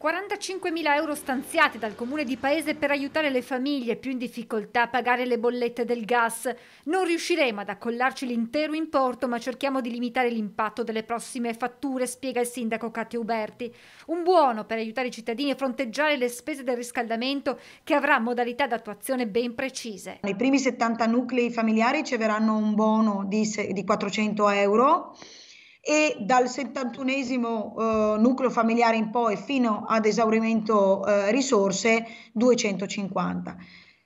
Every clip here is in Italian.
45.000 euro stanziati dal comune di Paese per aiutare le famiglie più in difficoltà a pagare le bollette del gas. Non riusciremo ad accollarci l'intero importo, ma cerchiamo di limitare l'impatto delle prossime fatture, spiega il sindaco Catio Uberti. Un buono per aiutare i cittadini a fronteggiare le spese del riscaldamento che avrà modalità d'attuazione ben precise. Nei primi 70 nuclei familiari riceveranno un buono di 400 euro e dal 71 eh, nucleo familiare in poi fino ad esaurimento eh, risorse 250.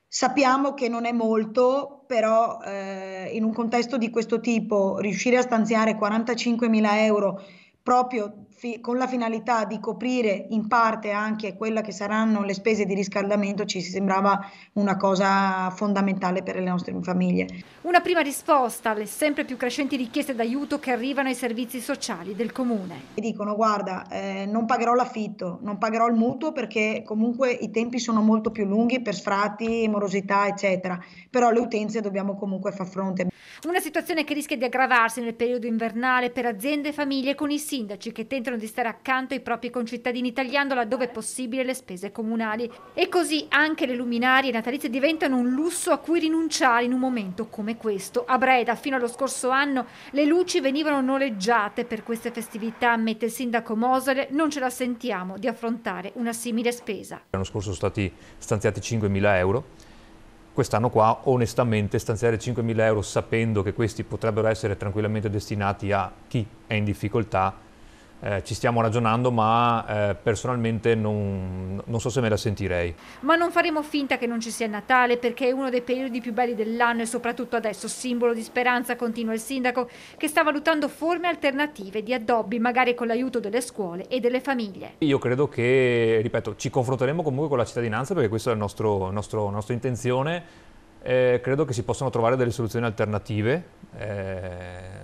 Sappiamo che non è molto, però eh, in un contesto di questo tipo riuscire a stanziare 45 mila euro proprio fi- con la finalità di coprire in parte anche quella che saranno le spese di riscaldamento ci sembrava una cosa fondamentale per le nostre famiglie. Una prima risposta alle sempre più crescenti richieste d'aiuto che arrivano ai servizi sociali del comune. E dicono guarda eh, non pagherò l'affitto, non pagherò il mutuo perché comunque i tempi sono molto più lunghi per sfratti, morosità eccetera, però le utenze dobbiamo comunque far fronte. Una situazione che rischia di aggravarsi nel periodo invernale per aziende e famiglie con i sindaci che tentano consentono di stare accanto ai propri concittadini, tagliando laddove possibile le spese comunali. E così anche le luminarie natalizie diventano un lusso a cui rinunciare in un momento come questo. A Breda, fino allo scorso anno, le luci venivano noleggiate per queste festività, mette il sindaco Mosele, non ce la sentiamo di affrontare una simile spesa. L'anno scorso sono stati stanziati 5.000 euro, quest'anno qua onestamente stanziare 5.000 euro sapendo che questi potrebbero essere tranquillamente destinati a chi è in difficoltà eh, ci stiamo ragionando, ma eh, personalmente non, non, so se me la sentirei. Ma non faremo finta che non ci sia Natale, perché è uno dei periodi più belli dell'anno e soprattutto adesso simbolo di speranza, continua il sindaco, che sta valutando forme alternative di addobbi, magari con l'aiuto delle scuole e delle famiglie. Io credo che, ripeto, ci confronteremo comunque con la cittadinanza, perché questa è nostro, nostro, la nostra intenzione. Eh, credo che si possano trovare delle soluzioni alternative eh,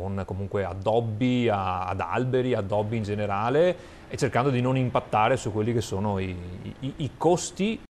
con comunque addobbi a, ad alberi, addobbi in generale e cercando di non impattare su quelli che sono i, i, i costi